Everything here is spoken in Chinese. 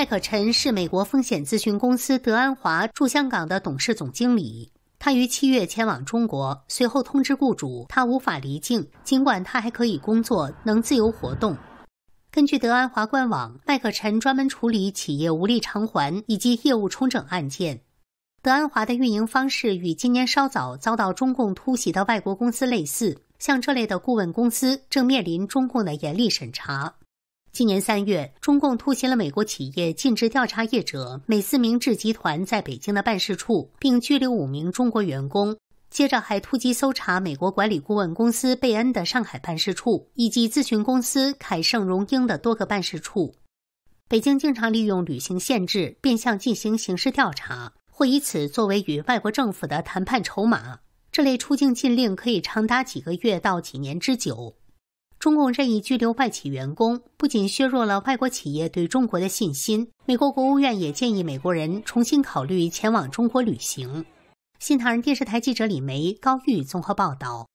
麦可臣是美国风险咨询公司德安华驻香港的董事总经理。他于七月前往中国，随后通知雇主他无法离境，尽管他还可以工作，能自由活动。根据德安华官网，麦克臣专门处理企业无力偿还以及业务重整案件。德安华的运营方式与今年稍早遭到中共突袭的外国公司类似。像这类的顾问公司正面临中共的严厉审查。今年三月，中共突袭了美国企业禁止调查业者美思明治集团在北京的办事处，并拘留五名中国员工。接着，还突击搜查美国管理顾问公司贝恩的上海办事处以及咨询公司凯盛荣英的多个办事处。北京经常利用旅行限制变相进行刑事调查，或以此作为与外国政府的谈判筹码。这类出境禁令可以长达几个月到几年之久。中共任意拘留外企员工，不仅削弱了外国企业对中国的信心，美国国务院也建议美国人重新考虑前往中国旅行。新唐人电视台记者李梅、高玉综合报道。